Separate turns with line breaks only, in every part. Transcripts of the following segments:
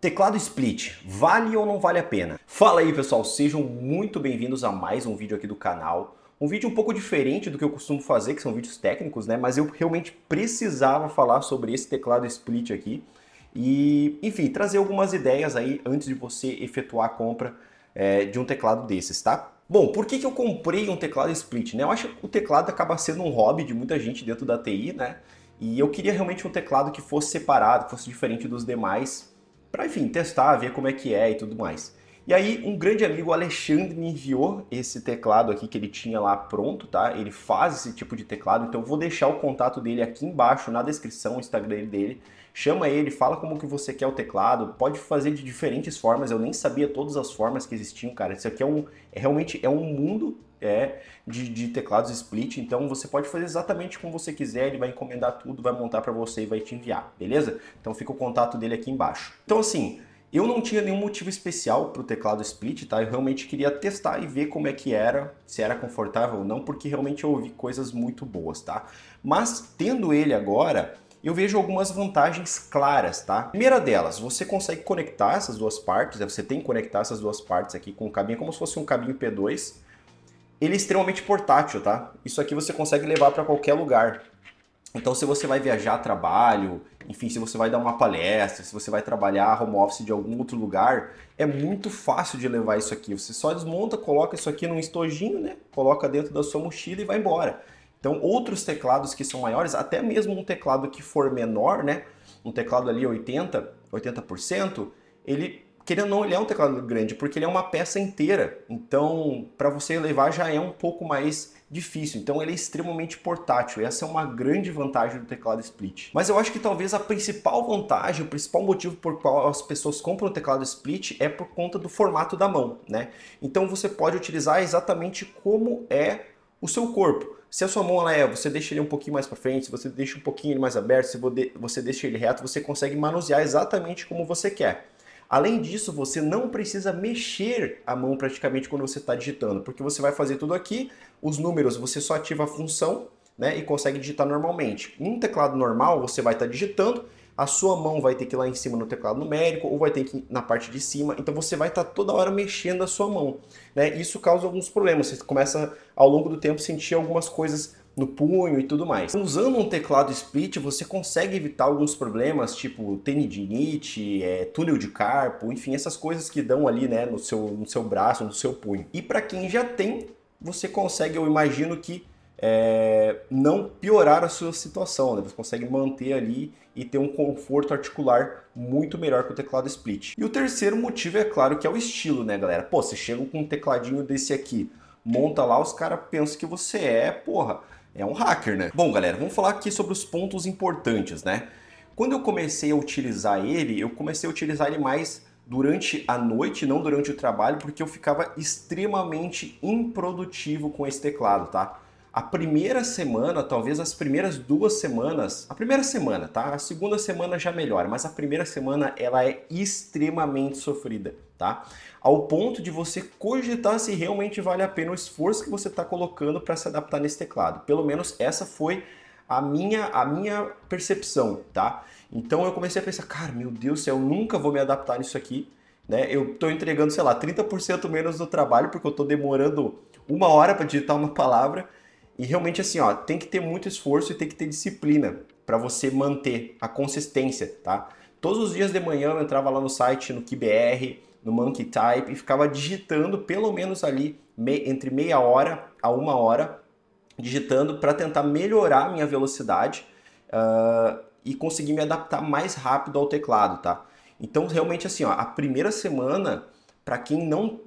Teclado split, vale ou não vale a pena? Fala aí pessoal, sejam muito bem-vindos a mais um vídeo aqui do canal. Um vídeo um pouco diferente do que eu costumo fazer, que são vídeos técnicos, né? Mas eu realmente precisava falar sobre esse teclado split aqui. E, enfim, trazer algumas ideias aí antes de você efetuar a compra é, de um teclado desses, tá? Bom, por que, que eu comprei um teclado split? Né? Eu acho que o teclado acaba sendo um hobby de muita gente dentro da TI, né? E eu queria realmente um teclado que fosse separado, que fosse diferente dos demais, para enfim, testar, ver como é que é e tudo mais. E aí, um grande amigo, Alexandre, me enviou esse teclado aqui que ele tinha lá pronto, tá? Ele faz esse tipo de teclado, então eu vou deixar o contato dele aqui embaixo na descrição, o Instagram dele. Chama ele, fala como que você quer o teclado, pode fazer de diferentes formas, eu nem sabia todas as formas que existiam, cara. Isso aqui é um, é, realmente é um mundo é de, de, teclados split, então você pode fazer exatamente como você quiser, ele vai encomendar tudo, vai montar para você e vai te enviar, beleza? Então fica o contato dele aqui embaixo. Então assim, eu não tinha nenhum motivo especial para o teclado split, tá? Eu realmente queria testar e ver como é que era, se era confortável ou não, porque realmente eu ouvi coisas muito boas, tá? Mas tendo ele agora, eu vejo algumas vantagens claras, tá? Primeira delas, você consegue conectar essas duas partes, né? você tem que conectar essas duas partes aqui com o cabinho, é como se fosse um cabinho P2, ele é extremamente portátil, tá? Isso aqui você consegue levar para qualquer lugar. Então, se você vai viajar a trabalho, enfim, se você vai dar uma palestra, se você vai trabalhar home office de algum outro lugar, é muito fácil de levar isso aqui. Você só desmonta, coloca isso aqui num estojinho, né? Coloca dentro da sua mochila e vai embora. Então, outros teclados que são maiores, até mesmo um teclado que for menor, né? Um teclado ali 80, 80%, ele querendo ou não, ele é um teclado grande, porque ele é uma peça inteira. Então, para você levar já é um pouco mais difícil. Então, ele é extremamente portátil. Essa é uma grande vantagem do teclado split. Mas eu acho que talvez a principal vantagem, o principal motivo por qual as pessoas compram o teclado split é por conta do formato da mão, né? Então, você pode utilizar exatamente como é o seu corpo. Se a sua mão ela é, você deixa ele um pouquinho mais para frente, se você deixa um pouquinho mais aberto, se você deixa ele reto, você consegue manusear exatamente como você quer. Além disso, você não precisa mexer a mão praticamente quando você está digitando, porque você vai fazer tudo aqui, os números você só ativa a função né, e consegue digitar normalmente. Num teclado normal, você vai estar tá digitando, a sua mão vai ter que ir lá em cima no teclado numérico ou vai ter que ir na parte de cima, então você vai estar tá toda hora mexendo a sua mão. Né? Isso causa alguns problemas, você começa ao longo do tempo sentir algumas coisas no punho e tudo mais. Usando um teclado split, você consegue evitar alguns problemas, tipo tendinite, é, túnel de carpo, enfim, essas coisas que dão ali, né, no seu, no seu braço, no seu punho. E para quem já tem, você consegue, eu imagino que é, não piorar a sua situação, né? Você consegue manter ali e ter um conforto articular muito melhor que o teclado split. E o terceiro motivo é claro que é o estilo, né, galera? Pô, você chega com um tecladinho desse aqui monta lá, os caras pensam que você é, porra, é um hacker, né? Bom, galera, vamos falar aqui sobre os pontos importantes, né? Quando eu comecei a utilizar ele, eu comecei a utilizar ele mais durante a noite, não durante o trabalho, porque eu ficava extremamente improdutivo com esse teclado, tá? a primeira semana, talvez as primeiras duas semanas, a primeira semana, tá? A segunda semana já melhora, mas a primeira semana ela é extremamente sofrida, tá? Ao ponto de você cogitar se realmente vale a pena o esforço que você está colocando para se adaptar nesse teclado. Pelo menos essa foi a minha, a minha percepção, tá? Então eu comecei a pensar, cara, meu Deus, eu nunca vou me adaptar nisso aqui. Né? Eu estou entregando, sei lá, 30% menos do trabalho, porque eu estou demorando uma hora para digitar uma palavra e realmente assim, ó, tem que ter muito esforço e tem que ter disciplina para você manter a consistência, tá? Todos os dias de manhã eu entrava lá no site, no QBR, no Monkey Type e ficava digitando pelo menos ali entre meia hora a uma hora, digitando para tentar melhorar a minha velocidade uh, e conseguir me adaptar mais rápido ao teclado, tá? Então realmente assim, ó, a primeira semana para quem não,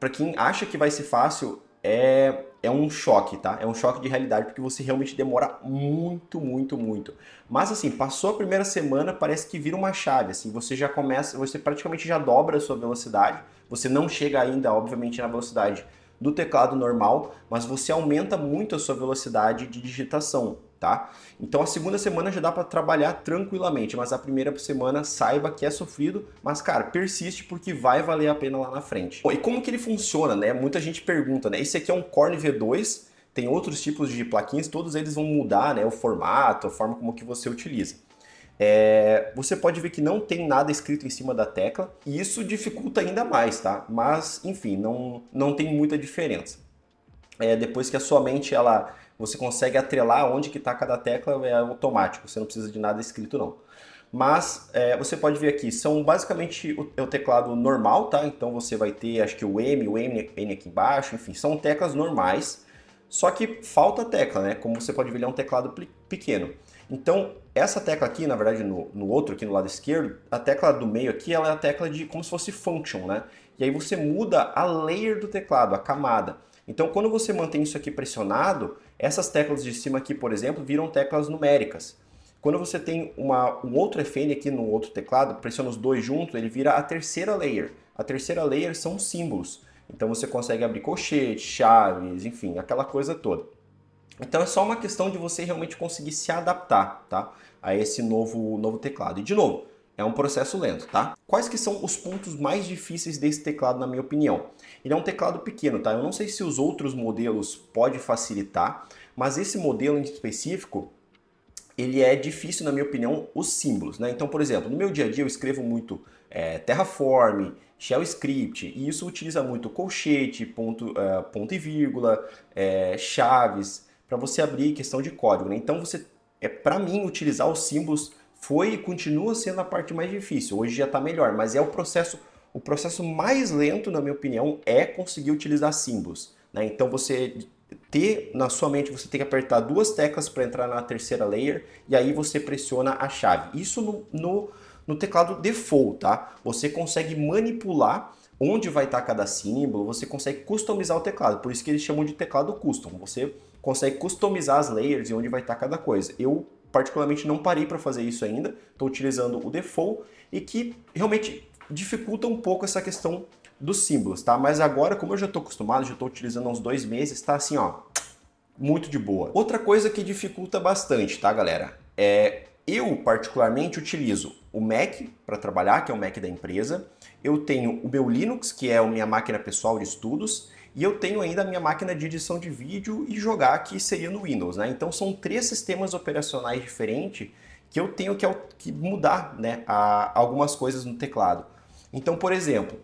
para quem acha que vai ser fácil é é um choque, tá? É um choque de realidade porque você realmente demora muito, muito, muito. Mas assim, passou a primeira semana, parece que vira uma chave, assim, você já começa, você praticamente já dobra a sua velocidade. Você não chega ainda, obviamente, na velocidade do teclado normal, mas você aumenta muito a sua velocidade de digitação tá? Então a segunda semana já dá para trabalhar tranquilamente, mas a primeira semana saiba que é sofrido, mas cara, persiste porque vai valer a pena lá na frente. Bom, e como que ele funciona, né? Muita gente pergunta, né? Esse aqui é um corn V2, tem outros tipos de plaquinhas, todos eles vão mudar, né, o formato, a forma como que você utiliza. É, você pode ver que não tem nada escrito em cima da tecla e isso dificulta ainda mais, tá? Mas enfim, não, não tem muita diferença. É, depois que a sua mente ela você consegue atrelar onde que está cada tecla, é automático, você não precisa de nada escrito não. Mas é, você pode ver aqui, são basicamente o, é o teclado normal, tá? Então você vai ter, acho que o M, o M, N aqui embaixo, enfim, são teclas normais. Só que falta tecla, né? Como você pode ver, ele é um teclado pequeno. Então, essa tecla aqui, na verdade, no, no, outro, aqui no lado esquerdo, a tecla do meio aqui, ela é a tecla de como se fosse function, né? E aí você muda a layer do teclado, a camada. Então, quando você mantém isso aqui pressionado, essas teclas de cima aqui, por exemplo, viram teclas numéricas. Quando você tem uma, um outro FN aqui no outro teclado, pressiona os dois juntos, ele vira a terceira layer. A terceira layer são símbolos. Então você consegue abrir colchete, chaves, enfim, aquela coisa toda. Então é só uma questão de você realmente conseguir se adaptar tá? a esse novo, novo teclado. E de novo, é um processo lento, tá? Quais que são os pontos mais difíceis desse teclado, na minha opinião? Ele é um teclado pequeno, tá? Eu não sei se os outros modelos pode facilitar, mas esse modelo em específico, ele é difícil, na minha opinião, os símbolos, né? Então, por exemplo, no meu dia a dia eu escrevo muito é, Terraform, Shell Script, e isso utiliza muito colchete, ponto, é, ponto e vírgula, é, chaves, para você abrir questão de código, né? Então, você, é para mim, utilizar os símbolos foi e continua sendo a parte mais difícil. Hoje já está melhor, mas é o processo, o processo mais lento, na minha opinião, é conseguir utilizar símbolos. Né? Então você ter na sua mente, você tem que apertar duas teclas para entrar na terceira layer e aí você pressiona a chave. Isso no, no, no teclado default, tá? Você consegue manipular onde vai estar tá cada símbolo, você consegue customizar o teclado, por isso que eles chamam de teclado custom. Você consegue customizar as layers e onde vai estar tá cada coisa. Eu particularmente não parei para fazer isso ainda, estou utilizando o default e que realmente dificulta um pouco essa questão dos símbolos, tá? Mas agora, como eu já estou acostumado, já estou utilizando há uns dois meses, está assim, ó, muito de boa. Outra coisa que dificulta bastante, tá, galera? É eu particularmente utilizo o Mac para trabalhar, que é o Mac da empresa. Eu tenho o meu Linux, que é a minha máquina pessoal de estudos, e eu tenho ainda a minha máquina de edição de vídeo e jogar, que seria no Windows, né? Então são três sistemas operacionais diferentes que eu tenho que, mudar né, algumas coisas no teclado. Então, por exemplo,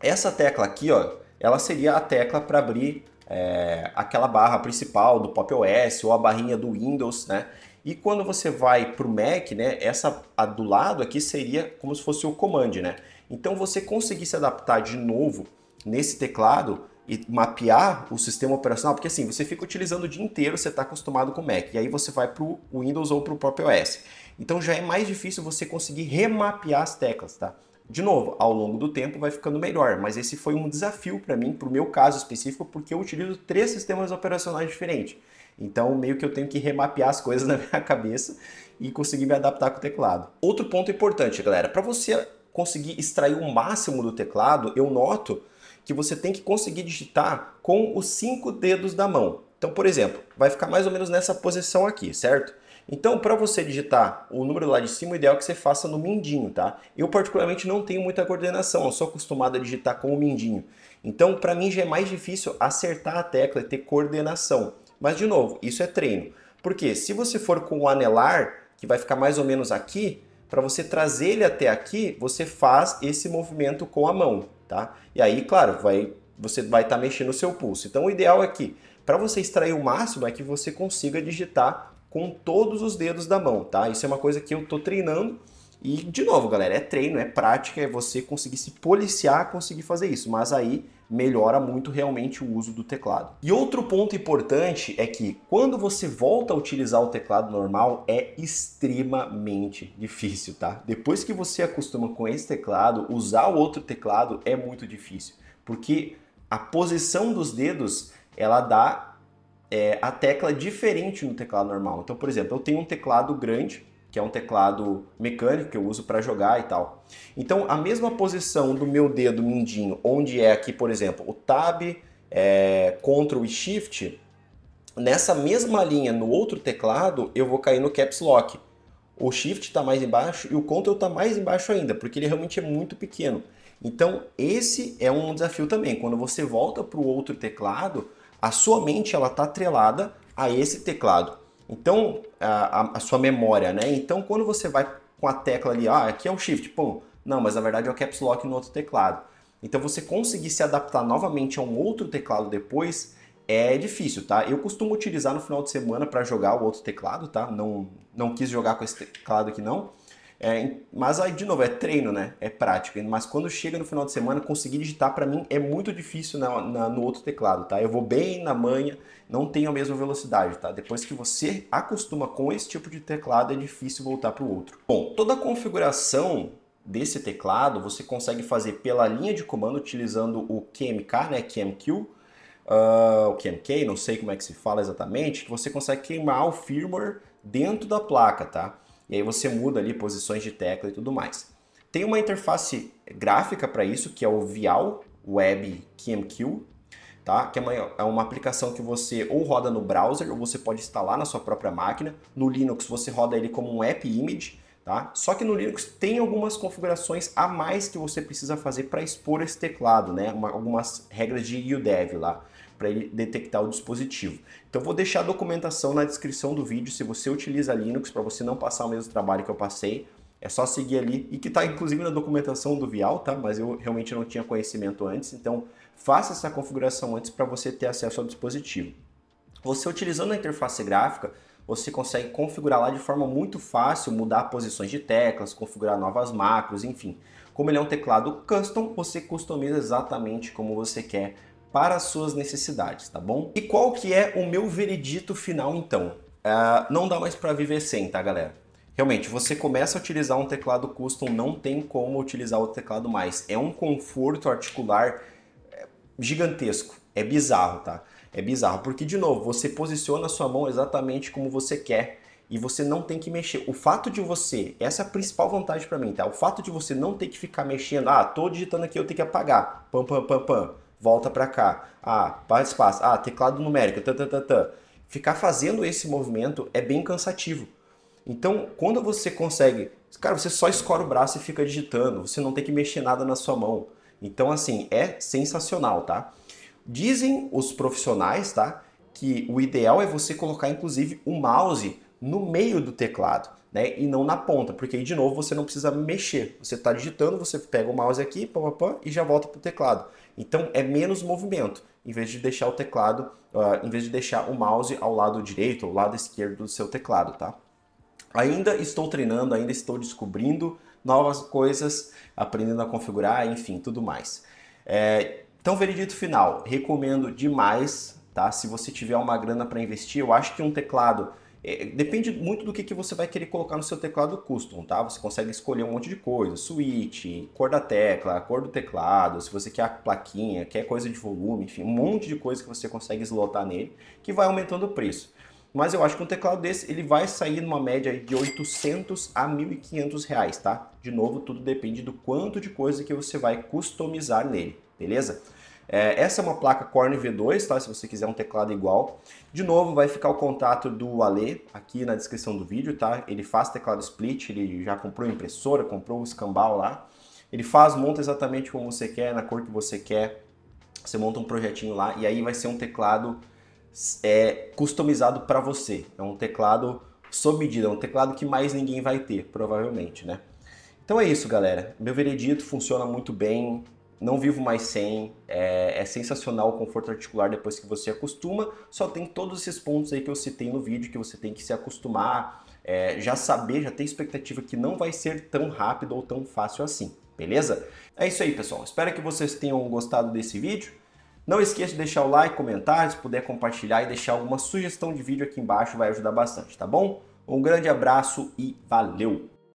essa tecla aqui, ó, ela seria a tecla para abrir é, aquela barra principal do Pop OS ou a barrinha do Windows, né? E quando você vai para o Mac, né, essa a do lado aqui seria como se fosse o comando, né? Então você conseguir se adaptar de novo nesse teclado e mapear o sistema operacional, porque assim, você fica utilizando o dia inteiro, você está acostumado com o Mac, e aí você vai para o Windows ou para o próprio OS. Então já é mais difícil você conseguir remapear as teclas, tá? De novo, ao longo do tempo vai ficando melhor, mas esse foi um desafio para mim, para o meu caso específico, porque eu utilizo três sistemas operacionais diferentes. Então, meio que eu tenho que remapear as coisas na minha cabeça e conseguir me adaptar com o teclado. Outro ponto importante, galera, para você conseguir extrair o máximo do teclado, eu noto que você tem que conseguir digitar com os cinco dedos da mão. Então, por exemplo, vai ficar mais ou menos nessa posição aqui, certo? Então, para você digitar o número lá de cima, o ideal é que você faça no mindinho, tá? Eu, particularmente, não tenho muita coordenação, eu sou acostumado a digitar com o mindinho. Então, para mim, já é mais difícil acertar a tecla e ter coordenação. Mas, de novo, isso é treino. Porque se você for com o anelar, que vai ficar mais ou menos aqui, para você trazer ele até aqui, você faz esse movimento com a mão tá? E aí, claro, vai, você vai estar tá mexendo o seu pulso. Então, o ideal é que, para você extrair o máximo, é que você consiga digitar com todos os dedos da mão, tá? Isso é uma coisa que eu estou treinando e, de novo, galera, é treino, é prática, é você conseguir se policiar, conseguir fazer isso. Mas aí melhora muito realmente o uso do teclado. E outro ponto importante é que quando você volta a utilizar o teclado normal é extremamente difícil, tá? Depois que você acostuma com esse teclado, usar o outro teclado é muito difícil, porque a posição dos dedos ela dá é, a tecla diferente no teclado normal. Então, por exemplo, eu tenho um teclado grande que é um teclado mecânico que eu uso para jogar e tal. Então, a mesma posição do meu dedo mindinho, onde é aqui, por exemplo, o Tab, é, Ctrl e Shift, nessa mesma linha no outro teclado, eu vou cair no Caps Lock. O Shift está mais embaixo e o Ctrl está mais embaixo ainda, porque ele realmente é muito pequeno. Então, esse é um desafio também. Quando você volta para o outro teclado, a sua mente ela está atrelada a esse teclado. Então, a, a, sua memória, né? Então, quando você vai com a tecla ali, ah, aqui é o shift, pum. Não, mas na verdade é o caps lock no outro teclado. Então, você conseguir se adaptar novamente a um outro teclado depois é difícil, tá? Eu costumo utilizar no final de semana para jogar o outro teclado, tá? Não, não quis jogar com esse teclado aqui não. É, mas aí, de novo, é treino, né? É prático. Mas quando chega no final de semana, conseguir digitar para mim é muito difícil na, na, no outro teclado, tá? Eu vou bem na manha, não tenho a mesma velocidade, tá? Depois que você acostuma com esse tipo de teclado, é difícil voltar para o outro. Bom, toda a configuração desse teclado você consegue fazer pela linha de comando utilizando o QMK, né? QMQ. Uh, ah, o QMK, não sei como é que se fala exatamente, que você consegue queimar o firmware dentro da placa, tá? E aí você muda ali posições de tecla e tudo mais. Tem uma interface gráfica para isso, que é o Vial Web QMQ, tá? que é uma, é uma aplicação que você ou roda no browser ou você pode instalar na sua própria máquina. No Linux você roda ele como um app image, Tá? Só que no Linux tem algumas configurações a mais que você precisa fazer para expor esse teclado, né? Uma, algumas regras de UDEV lá para ele detectar o dispositivo. Então vou deixar a documentação na descrição do vídeo se você utiliza Linux para você não passar o mesmo trabalho que eu passei. É só seguir ali e que está inclusive na documentação do Vial, tá? Mas eu realmente não tinha conhecimento antes, então faça essa configuração antes para você ter acesso ao dispositivo. Você utilizando a interface gráfica, você consegue configurar lá de forma muito fácil, mudar posições de teclas, configurar novas macros, enfim. Como ele é um teclado custom, você customiza exatamente como você quer para as suas necessidades, tá bom? E qual que é o meu veredito final então? Uh, não dá mais para viver sem, tá galera? Realmente, você começa a utilizar um teclado custom, não tem como utilizar o teclado mais. É um conforto articular é, gigantesco. É bizarro, tá? É bizarro, porque de novo, você posiciona a sua mão exatamente como você quer e você não tem que mexer. O fato de você, essa é a principal vantagem para mim, tá? O fato de você não ter que ficar mexendo, ah, tô digitando aqui, eu tenho que apagar. Pam pam pam pam volta para cá. Ah, barra espaço. Ah, teclado numérico. Tã, tã, tã, tã. Ficar fazendo esse movimento é bem cansativo. Então, quando você consegue, cara, você só escora o braço e fica digitando, você não tem que mexer nada na sua mão. Então, assim, é sensacional, tá? Dizem os profissionais, tá, que o ideal é você colocar inclusive o mouse no meio do teclado, né? E não na ponta, porque aí de novo você não precisa mexer. Você está digitando, você pega o mouse aqui, pam, pam, e já volta para o teclado. Então é menos movimento, em vez de deixar o teclado, uh, em vez de deixar o mouse ao lado direito ou lado esquerdo do seu teclado, tá? Ainda estou treinando, ainda estou descobrindo novas coisas, aprendendo a configurar, enfim, tudo mais. É, então, veredito final, recomendo demais, tá? Se você tiver uma grana para investir, eu acho que um teclado é, depende muito do que, que você vai querer colocar no seu teclado custom, tá? Você consegue escolher um monte de coisa, switch, cor da tecla, cor do teclado, se você quer a plaquinha, quer coisa de volume, enfim, um monte de coisa que você consegue slotar nele, que vai aumentando o preço. Mas eu acho que um teclado desse, ele vai sair numa média de 800 a 1.500 reais, tá? De novo, tudo depende do quanto de coisa que você vai customizar nele, beleza? É, essa é uma placa Korn V2, tá? Se você quiser um teclado igual. De novo, vai ficar o contato do Ale aqui na descrição do vídeo, tá? Ele faz teclado split, ele já comprou impressora, comprou o escambau lá. Ele faz, monta exatamente como você quer, na cor que você quer. Você monta um projetinho lá e aí vai ser um teclado é, customizado para você. É um teclado sob medida, é um teclado que mais ninguém vai ter, provavelmente, né? Então é isso, galera. Meu veredito funciona muito bem, não vivo mais sem, é, é, sensacional o conforto articular depois que você acostuma, só tem todos esses pontos aí que eu citei no vídeo que você tem que se acostumar, é, já saber, já ter expectativa que não vai ser tão rápido ou tão fácil assim, beleza? É isso aí pessoal, espero que vocês tenham gostado desse vídeo, não esqueça de deixar o like, comentar, se puder compartilhar e deixar alguma sugestão de vídeo aqui embaixo vai ajudar bastante, tá bom? Um grande abraço e valeu!